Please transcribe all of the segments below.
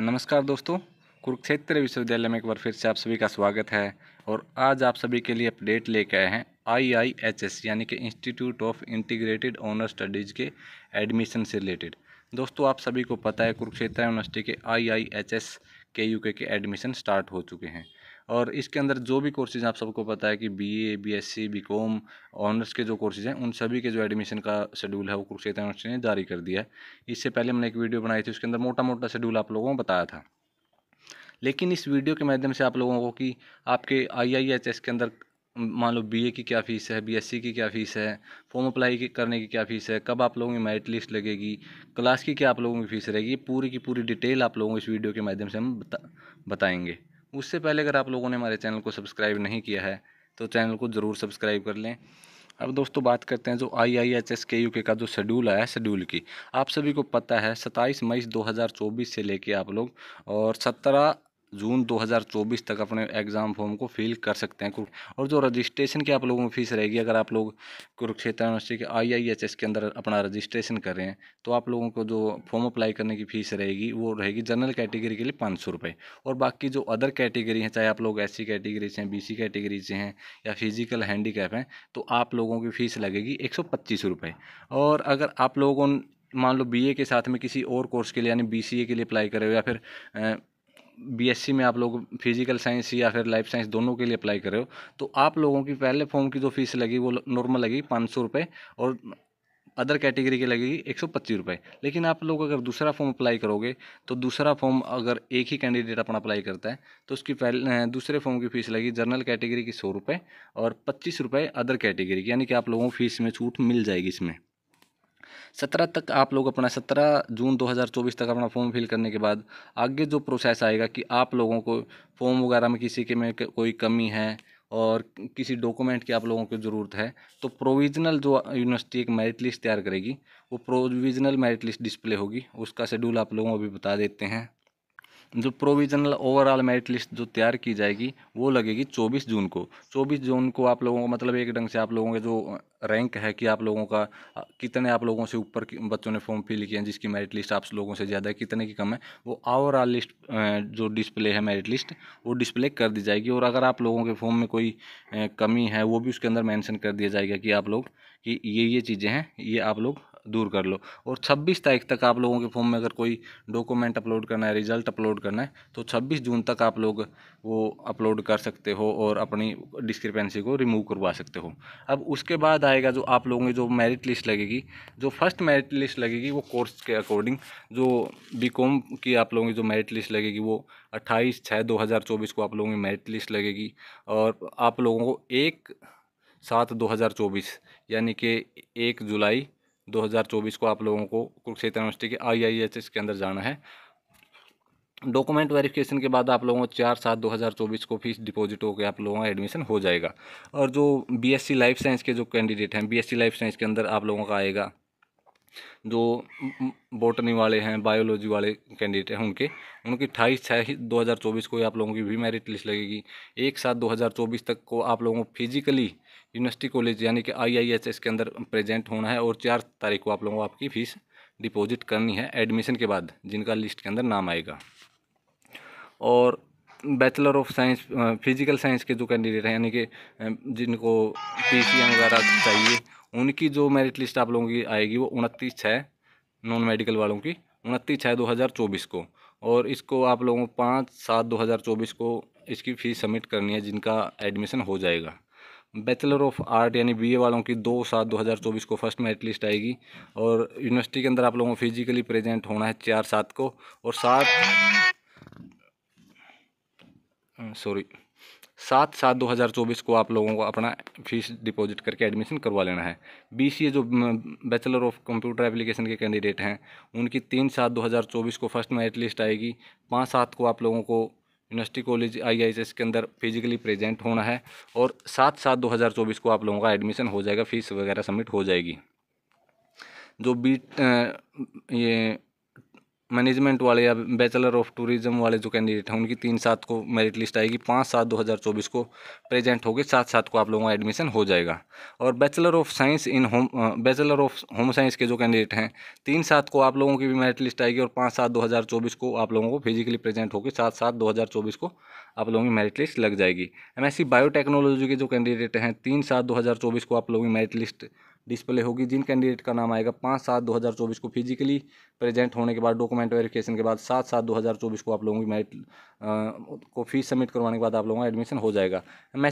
नमस्कार दोस्तों कुरुक्षेत्र विश्वविद्यालय में एक बार फिर से आप सभी का स्वागत है और आज आप सभी के लिए अपडेट लेके आए हैं आई आई एच एस यानी कि institute of integrated honour studies के एडमिशन से रिलेटेड दोस्तों आप सभी को पता है कुरुक्षेत्र यूनिवर्सिटी के I I H S K U K admission start हो चुके हैं और इसके अंदर जो भी कोर्सेज आप सबको पता है कि B A B S C B com honours के जो कोर्सेज हैं उन सभी के जो एडमिशन का शेड्यूल है वो कुरुक्षेत्र यूनिवर्सिटी ने जारी कर दिया है इससे पहले मैंने एक वीडियो बनाई थी उसके अंदर मोटा मोटा शेड्यूल आप लोगों को बताया था लेकिन इस वीडियो के माध्यम से आप लोगों को कि आपके आई आई एच एस के अंदर मान लो ए की क्या फ़ीस है सी की क्या फ़ीस है फॉर्म अप्लाई करने की क्या फ़ीस है कब आप लोगों की मेरिट लिस्ट लगेगी क्लास की क्या आप लोगों की फ़ीस रहेगी पूरी की पूरी डिटेल आप लोगों को इस वीडियो के माध्यम से हम बता बताएंगे उससे पहले अगर आप लोगों ने हमारे चैनल को सब्सक्राइब नहीं किया है तो चैनल को ज़रूर सब्सक्राइब कर लें अब दोस्तों बात करते हैं जो I I H S K U K का जो शेड्यूल आया शेड्यूल की आप सभी को पता है सत्ताईस मई 2024 से लेके आप लोग और सत्रह जून 2024 तक अपने एग्ज़ाम फॉर्म को फिल कर सकते हैं और जो रजिस्ट्रेशन की आप लोगों की फ़ीस रहेगी अगर आप लोग कुरुक्षेत्र यूनिवर्सिटी के आईआईएचएस के अंदर अपना रजिस्ट्रेशन कर रहे हैं तो आप लोगों को जो फॉर्म अप्लाई करने की फ़ीस रहेगी वो रहेगी जनरल कैटेगरी के लिए पाँच सौ रुपये और बाकी जो अदर कैटेगरी हैं चाहे आप लोग एस कैटेगरी से हैं बी कैटेगरी से हैं या फिजिकल हैंडीकैप हैं तो आप लोगों की फ़ीस लगेगी एक सौ और अगर आप लोगों मान लो ए के साथ में किसी और कोर्स के लिए यानी ए के लिए अप्लाई करे हो या फिर बीएससी में आप लोग फिजिकल साइंस या फिर लाइफ साइंस दोनों के लिए अप्लाई कर रहे हो तो आप लोगों की पहले फॉर्म की जो फीस लगी वो नॉर्मल लगी पाँच सौ रुपये और अदर कैटेगरी की लगेगी एक सौ पच्चीस रुपये लेकिन आप लोग अगर दूसरा फॉर्म अप्लाई करोगे तो दूसरा फॉर्म अगर एक ही कैंडिडेट अपना अप्लाई करता है तो उसकी पहले दूसरे फॉर्म की फ़ीस लगी जनरल कैटेगरी की सौ रुपये और पच्चीस रुपये अदर कैटेगरी की यानी कि आप लोगों को फीस में छूट मिल जाएगी इसमें सत्रह तक आप लोग अपना सत्रह जून 2024 तक अपना फॉर्म फिल करने के बाद आगे जो प्रोसेस आएगा कि आप लोगों को फॉर्म वगैरह में किसी के में कोई कमी है और किसी डॉक्यूमेंट की आप लोगों को ज़रूरत है तो प्रोविजनल जो यूनिवर्सिटी एक मेरिट लिस्ट तैयार करेगी वो प्रोविजनल मेरिट लिस्ट डिस्प्ले होगी उसका शेड्यूल आप लोगों को भी बता देते हैं जो प्रोविजनल ओवरऑल मेरिट लिस्ट जो तैयार की जाएगी वो लगेगी चौबीस जून को चौबीस जून को आप लोगों को मतलब एक ढंग से आप लोगों के जो रैंक है कि आप लोगों का कितने आप लोगों से ऊपर बच्चों ने फॉर्म फिल किया जिसकी मेरिट लिस्ट आप लोगों से ज़्यादा है कितने की कम है वो ओवरऑल लिस्ट जो डिस्प्ले है मेरिट लिस्ट वो डिस्प्ले कर दी जाएगी और अगर आप लोगों के फॉर्म में कोई कमी है वो भी उसके अंदर मैंशन कर दिया जाएगा कि आप लोग कि ये ये चीज़ें हैं ये आप लोग दूर कर लो और 26 तारीख तक आप लोगों के फॉर्म में अगर कोई डॉक्यूमेंट अपलोड करना है रिजल्ट अपलोड करना है तो 26 जून तक आप लोग वो अपलोड कर सकते हो और अपनी डिस्क्रिपेंसी को रिमूव करवा सकते हो अब उसके बाद आएगा जो आप लोगों की जो मेरिट लिस्ट लगेगी जो फर्स्ट मेरिट लिस्ट लगेगी वो कोर्स के अकॉर्डिंग जो बी की आप लोगों की जो मेरिट लिस्ट लगेगी वो अट्ठाईस छः दो को आप लोगों की मेरिट लिस्ट लगेगी और आप लोगों को एक सात दो हज़ार चौबीस यानी कि एक जुलाई 2024 को आप लोगों को कुरुक्षेत्र यूनिवर्सिटी के आईआईएचएस के अंदर जाना है डॉक्यूमेंट वेरिफिकेशन के बाद आप लोगों को चार सात दो हज़ार चौबीस को फीस डिपॉजिट होकर आप लोगों का एडमिशन हो जाएगा और जो बीएससी लाइफ साइंस के जो कैंडिडेट हैं बीएससी लाइफ साइंस के अंदर आप लोगों का आएगा जो बॉटनी वाले हैं बायोलॉजी वाले कैंडिडेट हैं उनके उनकी अट्ठाईस छः दो हज़ार चौबीस को आप लोगों की भी मेरिट लिस्ट लगेगी एक सात दो हज़ार चौबीस तक को आप लोगों को फिजिकली यूनिवर्सिटी कॉलेज यानी कि आई आई एच एस के अंदर प्रेजेंट होना है और चार तारीख को आप लोगों को आपकी फ़ीस डिपॉजिट करनी है एडमिशन के बाद जिनका लिस्ट के अंदर नाम आएगा और bachelor of science physical science के जो कैंडिडेट हैं यानी कि जिनको पी वगैरह चाहिए उनकी जो मेरिट लिस्ट आप लोगों की आएगी वो उनतीस छः नॉन मेडिकल वालों की उनतीस छः दो हज़ार चौबीस को और इसको आप लोगों को पाँच सात दो हज़ार चौबीस को इसकी फ़ीस सबमिट करनी है जिनका एडमिशन हो जाएगा बैचलर ऑफ आर्ट यानी बीए वालों की दो सात दो हज़ार चौबीस को फर्स्ट मेरिट लिस्ट आएगी और यूनिवर्सिटी के अंदर आप लोगों को फिजिकली प्रेजेंट होना है चार सात को और सात सॉरी सात सात दो हज़ार चौबीस को आप लोगों को अपना फीस डिपॉजिट करके एडमिशन करवा लेना है बी सी ए जो बैचलर ऑफ कंप्यूटर एप्लीकेशन के कैंडिडेट हैं उनकी तीन सात दो हज़ार चौबीस को फर्स्ट मेरिट लिस्ट आएगी पाँच सात को आप लोगों को यूनिवर्सिटी कॉलेज आई के अंदर फिजिकली प्रेजेंट होना है और सात सात दो हज़ार चौबीस को आप लोगों का एडमिशन हो जाएगा फीस वगैरह सबमिट हो जाएगी जो बी ये मैनेजमेंट वाले या बैचलर ऑफ टूरिज्म वाले जो कैंडिडेट हैं उनकी तीन सात को मेरिट लिस्ट आएगी पाँच सात दो हज़ार चौबीस को प्रेजेंट होगी सात सात को आप लोगों का एडमिशन हो जाएगा और bachelor of science in home bachelor of home science के जो कैंडिडेट हैं तीन सात को आप लोगों की भी मेरिट लिस्ट आएगी और पाँच सात दो हज़ार चौबीस को आप लोगों को फिजिकली प्रेजेंट होगी सात सात दो हज़ार चौबीस को आप लोगों की मेरिट लिस्ट लग जाएगी एम एस बायोटेक्नोलॉजी के जो कैंडिडेट हैं तीन सात दो हज़ार चौबीस को आप लोगों की मेरिट लिस्ट डिस्प्ले होगी जिन कैंडिडेट का नाम आएगा पाँच सात दो हज़ार चौबीस को फिजिकली प्रेजेंट होने के बाद डॉक्यूमेंट वेरिफिकेशन के बाद सात सात दो हज़ार चौबीस को आप लोगों की मेरिट को फीस सबमिट करवाने के बाद आप लोगों का एडमिशन हो जाएगा एम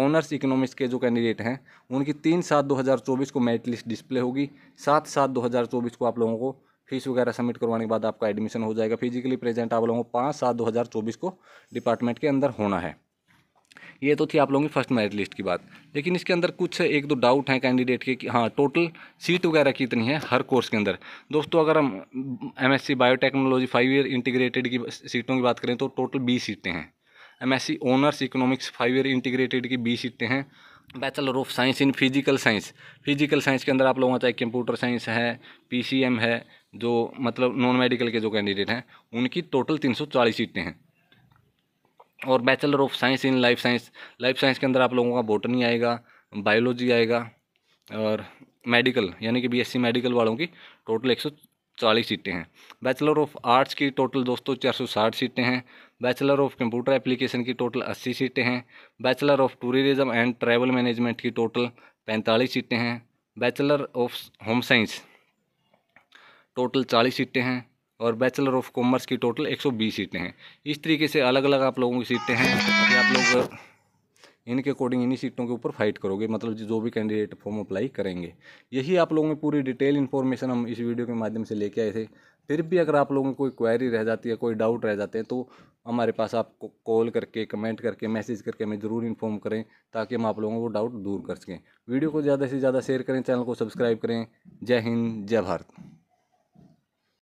ऑनर्स इकोनॉमिक्स के जो कैंडिडेट हैं उनकी तीन सात दो हज़ार चौबीस को मेरिट लिस्ट डिस्प्ले होगी सात सात दो हज़ार चौबीस को आप लोगों को फीस वगैरह सबमिट करवाने के बाद आपका एडमिशन हो जाएगा फिजिकली प्रेजेंट आप लोगों को पाँच सात दो हज़ार चौबीस को डिपार्टमेंट के अंदर होना है ये तो थी आप लोगों की फर्स्ट मेरिट लिस्ट की बात लेकिन इसके अंदर कुछ एक दो डाउट हैं कैंडिडेट के कि हाँ टोटल सीट वगैरह कितनी है हर कोर्स के अंदर दोस्तों अगर हम M C biotechnology five year integrated की सीटों की बात करें तो टोटल बीस सीटें हैं M C honours economics five year integrated की बीस सीटें हैं bachelor of science in physical science physical science के अंदर आप लोगों का चाहे कंप्यूटर साइंस है पीसीएम है जो मतलब नॉन मेडिकल के जो कैंडिडेट हैं उनकी टोटल 340 सीटें हैं और bachelor of science in life science life science के अंदर आप लोगों का बोटनी आएगा बायोलॉजी आएगा और मेडिकल यानी कि बीएससी मेडिकल वालों की टोटल एक सौ चालीस सीटें हैं बैचलर ऑफ आर्ट्स की टोटल दोस्तों चार सौ साठ सीटें हैं बैचलर ऑफ कंप्यूटर एप्लीकेशन की टोटल अस्सी सीटें हैं bachelor of tourism and travel management की टोटल पैंतालीस सीटें हैं bachelor of home science total चालीस सीटें हैं और बैचलर ऑफ कॉमर्स की टोटल 120 सीटें हैं इस तरीके से अलग अलग आप लोगों की सीटें हैं कि आप लोग इनके अकॉर्डिंग इन्हीं सीटों के ऊपर फाइट करोगे मतलब जो भी कैंडिडेट फॉर्म अप्लाई करेंगे यही आप लोगों में पूरी डिटेल इन्फॉर्मेशन हम इस वीडियो के माध्यम से लेके आए थे फिर भी अगर आप लोगों की कोई क्वेरी रह जाती है कोई डाउट रह जाते हैं तो हमारे पास आप कॉल करके कमेंट करके मैसेज करके हमें ज़रूर इन्फॉर्म करें ताकि हम आप लोगों को डाउट दूर कर सकें वीडियो को ज़्यादा से ज़्यादा शेयर करें चैनल को सब्सक्राइब करें जय हिंद जय भारत